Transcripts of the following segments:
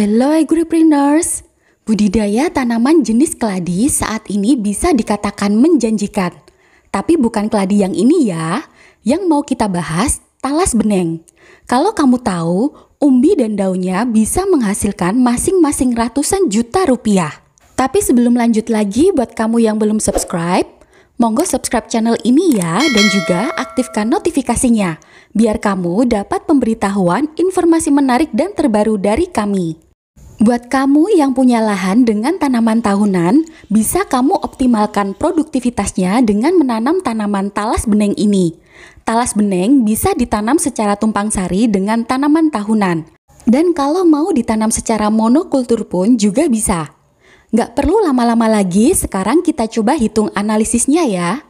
Hello agripreneurs. Budidaya tanaman jenis keladi saat ini bisa dikatakan menjanjikan. Tapi bukan keladi yang ini ya. Yang mau kita bahas talas beneng. Kalau kamu tahu, umbi dan daunnya bisa menghasilkan masing-masing ratusan juta rupiah. Tapi sebelum lanjut lagi buat kamu yang belum subscribe, monggo subscribe channel ini ya dan juga aktifkan notifikasinya biar kamu dapat pemberitahuan informasi menarik dan terbaru dari kami. Buat kamu yang punya lahan dengan tanaman tahunan, bisa kamu optimalkan produktivitasnya dengan menanam tanaman talas beneng ini. Talas beneng bisa ditanam secara tumpang sari dengan tanaman tahunan. Dan kalau mau ditanam secara monokultur pun juga bisa. Nggak perlu lama-lama lagi, sekarang kita coba hitung analisisnya ya.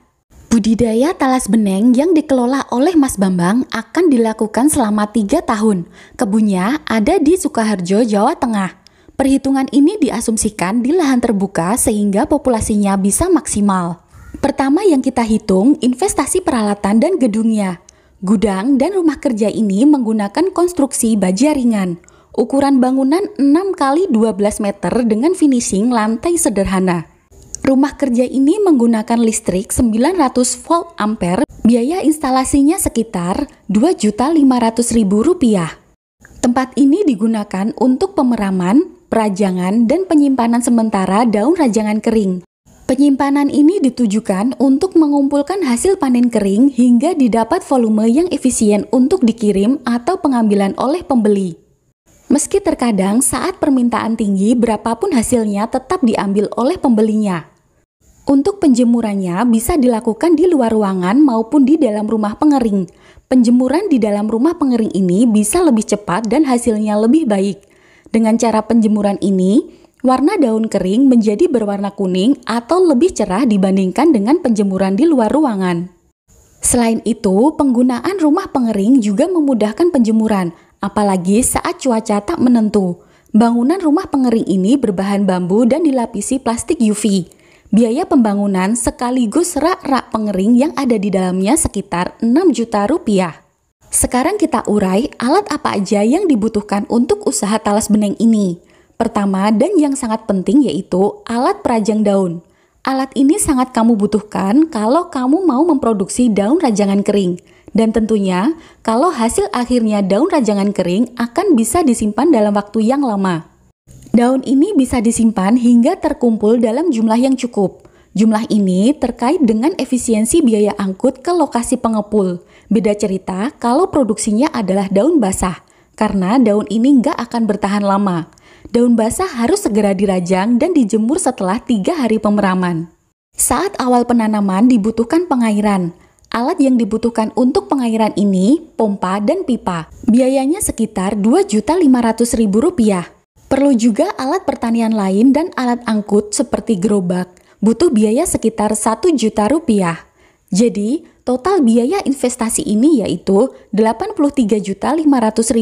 Budidaya talas beneng yang dikelola oleh Mas Bambang akan dilakukan selama 3 tahun. Kebunnya ada di Sukaharjo, Jawa Tengah. Perhitungan ini diasumsikan di lahan terbuka sehingga populasinya bisa maksimal. Pertama yang kita hitung investasi peralatan dan gedungnya. Gudang dan rumah kerja ini menggunakan konstruksi baja ringan. Ukuran bangunan 6 x 12 meter dengan finishing lantai sederhana. Rumah kerja ini menggunakan listrik 900 volt ampere, biaya instalasinya sekitar Rp2.500.000. Tempat ini digunakan untuk pemeraman, perajangan, dan penyimpanan sementara daun rajangan kering. Penyimpanan ini ditujukan untuk mengumpulkan hasil panen kering hingga didapat volume yang efisien untuk dikirim atau pengambilan oleh pembeli. Meski terkadang saat permintaan tinggi, berapapun hasilnya tetap diambil oleh pembelinya. Untuk penjemurannya bisa dilakukan di luar ruangan maupun di dalam rumah pengering. Penjemuran di dalam rumah pengering ini bisa lebih cepat dan hasilnya lebih baik. Dengan cara penjemuran ini, warna daun kering menjadi berwarna kuning atau lebih cerah dibandingkan dengan penjemuran di luar ruangan. Selain itu, penggunaan rumah pengering juga memudahkan penjemuran, apalagi saat cuaca tak menentu. Bangunan rumah pengering ini berbahan bambu dan dilapisi plastik UV. Biaya pembangunan sekaligus rak-rak pengering yang ada di dalamnya sekitar 6 juta rupiah. Sekarang kita urai alat apa aja yang dibutuhkan untuk usaha talas beneng ini. Pertama dan yang sangat penting yaitu alat perajang daun. Alat ini sangat kamu butuhkan kalau kamu mau memproduksi daun rajangan kering. Dan tentunya, kalau hasil akhirnya daun rajangan kering akan bisa disimpan dalam waktu yang lama. Daun ini bisa disimpan hingga terkumpul dalam jumlah yang cukup. Jumlah ini terkait dengan efisiensi biaya angkut ke lokasi pengepul. Beda cerita kalau produksinya adalah daun basah, karena daun ini nggak akan bertahan lama. Daun basah harus segera dirajang dan dijemur setelah tiga hari pemeraman. Saat awal penanaman dibutuhkan pengairan. Alat yang dibutuhkan untuk pengairan ini pompa dan pipa. Biayanya sekitar Rp2.500.000. Perlu juga alat pertanian lain dan alat angkut seperti gerobak butuh biaya sekitar 1 juta rupiah. Jadi, total biaya investasi ini yaitu rp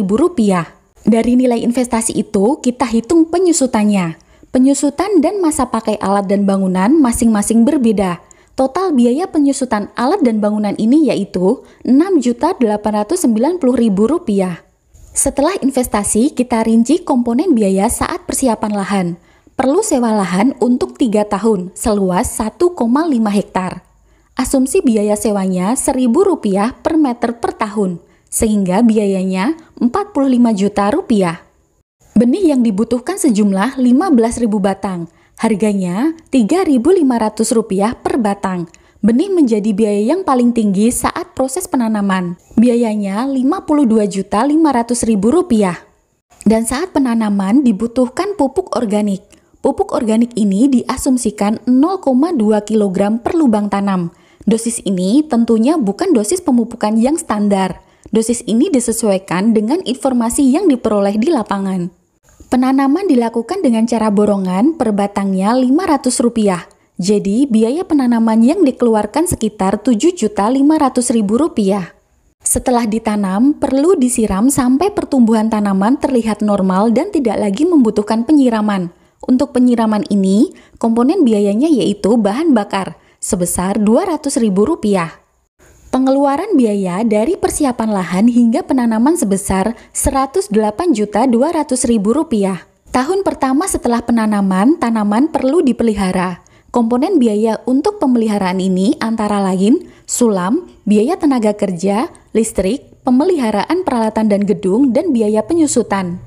rupiah. Dari nilai investasi itu, kita hitung penyusutannya. Penyusutan dan masa pakai alat dan bangunan masing-masing berbeda. Total biaya penyusutan alat dan bangunan ini yaitu Rp6.890.000. Setelah investasi, kita rinci komponen biaya saat persiapan lahan perlu sewa lahan untuk 3 tahun seluas 1,5 hektar. Asumsi biaya sewanya Rp1.000 per meter per tahun, sehingga biayanya Rp45 juta rupiah. Benih yang dibutuhkan sejumlah 15.000 batang, harganya Rp3.500 per batang. Benih menjadi biaya yang paling tinggi saat proses penanaman. Biayanya Rp52.500.000. Dan saat penanaman dibutuhkan pupuk organik Pupuk organik ini diasumsikan 0,2 kg per lubang tanam. Dosis ini tentunya bukan dosis pemupukan yang standar. Dosis ini disesuaikan dengan informasi yang diperoleh di lapangan. Penanaman dilakukan dengan cara borongan per batangnya Rp500. Jadi, biaya penanaman yang dikeluarkan sekitar Rp7.500.000. Setelah ditanam, perlu disiram sampai pertumbuhan tanaman terlihat normal dan tidak lagi membutuhkan penyiraman. Untuk penyiraman ini, komponen biayanya yaitu bahan bakar sebesar Rp200.000. Pengeluaran biaya dari persiapan lahan hingga penanaman sebesar Rp108.200.000. Tahun pertama setelah penanaman, tanaman perlu dipelihara. Komponen biaya untuk pemeliharaan ini antara lain sulam, biaya tenaga kerja, listrik, pemeliharaan peralatan dan gedung, dan biaya penyusutan.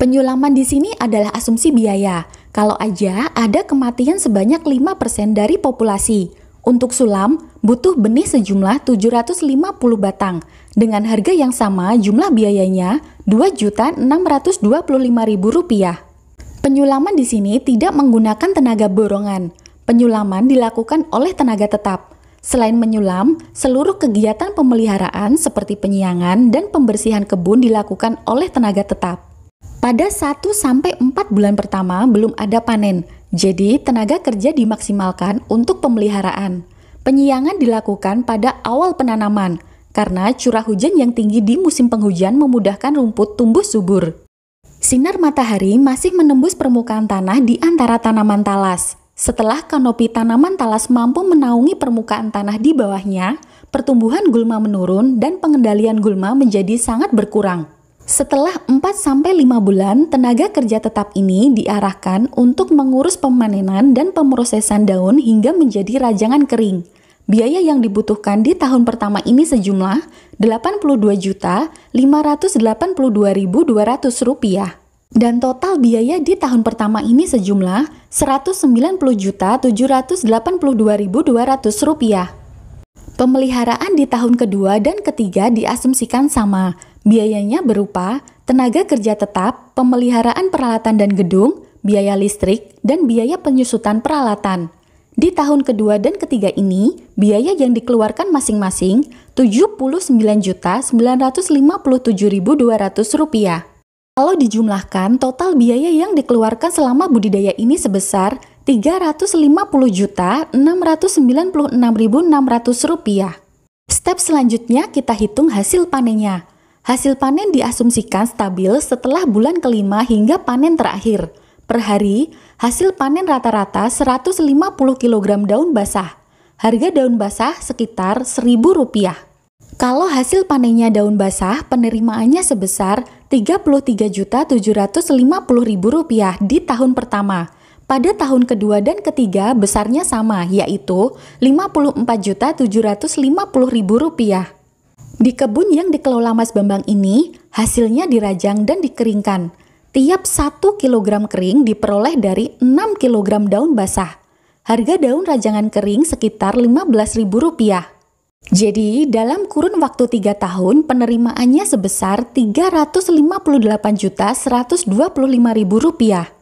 Penyulaman di sini adalah asumsi biaya. Kalau aja ada kematian sebanyak 5% dari populasi. Untuk sulam, butuh benih sejumlah 750 batang. Dengan harga yang sama, jumlah biayanya Rp2.625.000. Penyulaman di sini tidak menggunakan tenaga borongan. Penyulaman dilakukan oleh tenaga tetap. Selain menyulam, seluruh kegiatan pemeliharaan seperti penyiangan dan pembersihan kebun dilakukan oleh tenaga tetap. Pada 1 sampai 4 bulan pertama belum ada panen, jadi tenaga kerja dimaksimalkan untuk pemeliharaan. Penyiangan dilakukan pada awal penanaman karena curah hujan yang tinggi di musim penghujan memudahkan rumput tumbuh subur. Sinar matahari masih menembus permukaan tanah di antara tanaman talas. Setelah kanopi tanaman talas mampu menaungi permukaan tanah di bawahnya, pertumbuhan gulma menurun dan pengendalian gulma menjadi sangat berkurang. Setelah 4-5 bulan, tenaga kerja tetap ini diarahkan untuk mengurus pemanenan dan pemrosesan daun hingga menjadi rajangan kering. Biaya yang dibutuhkan di tahun pertama ini sejumlah Rp82.582.200 dan total biaya di tahun pertama ini sejumlah Rp190.782.200. Pemeliharaan di tahun kedua dan ketiga diasumsikan sama, Biayanya berupa tenaga kerja tetap, pemeliharaan peralatan dan gedung, biaya listrik, dan biaya penyusutan peralatan. Di tahun kedua dan ketiga ini, biaya yang dikeluarkan masing-masing Rp79.957.200. Kalau dijumlahkan, total biaya yang dikeluarkan selama budidaya ini sebesar rp 350696600 Step selanjutnya kita hitung hasil panennya. Hasil panen diasumsikan stabil setelah bulan kelima hingga panen terakhir. Per hari, hasil panen rata-rata 150 kg daun basah. Harga daun basah sekitar Rp1.000. Kalau hasil panennya daun basah, penerimaannya sebesar Rp33.750.000 di tahun pertama. Pada tahun kedua dan ketiga besarnya sama, yaitu Rp54.750.000. Di kebun yang dikelola Mas Bambang ini, hasilnya dirajang dan dikeringkan. Tiap 1 kg kering diperoleh dari 6 kg daun basah. Harga daun rajangan kering sekitar Rp15.000. Jadi, dalam kurun waktu 3 tahun, penerimaannya sebesar Rp358.125.000.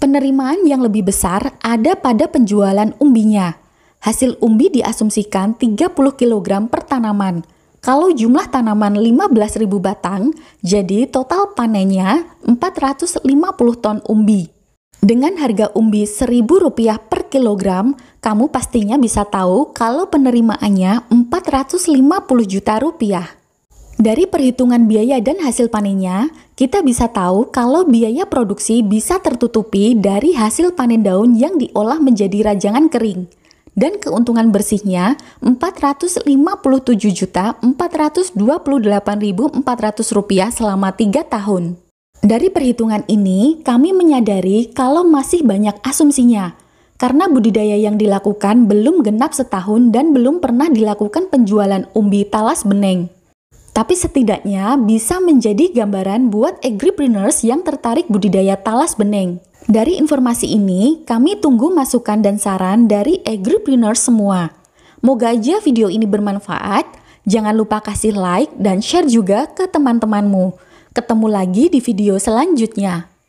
Penerimaan yang lebih besar ada pada penjualan umbinya. Hasil umbi diasumsikan 30 kg per tanaman. Kalau jumlah tanaman 15.000 batang, jadi total panennya 450 ton umbi. Dengan harga umbi Rp1.000 per kilogram, kamu pastinya bisa tahu kalau penerimaannya 450 juta rupiah. Dari perhitungan biaya dan hasil panennya, kita bisa tahu kalau biaya produksi bisa tertutupi dari hasil panen daun yang diolah menjadi rajangan kering dan keuntungan bersihnya 457.428.400 rupiah selama 3 tahun. Dari perhitungan ini, kami menyadari kalau masih banyak asumsinya, karena budidaya yang dilakukan belum genap setahun dan belum pernah dilakukan penjualan umbi talas beneng. Tapi setidaknya bisa menjadi gambaran buat agripreneurs yang tertarik budidaya talas beneng. Dari informasi ini, kami tunggu masukan dan saran dari agripreneurs semua. Moga aja video ini bermanfaat. Jangan lupa kasih like dan share juga ke teman-temanmu. Ketemu lagi di video selanjutnya.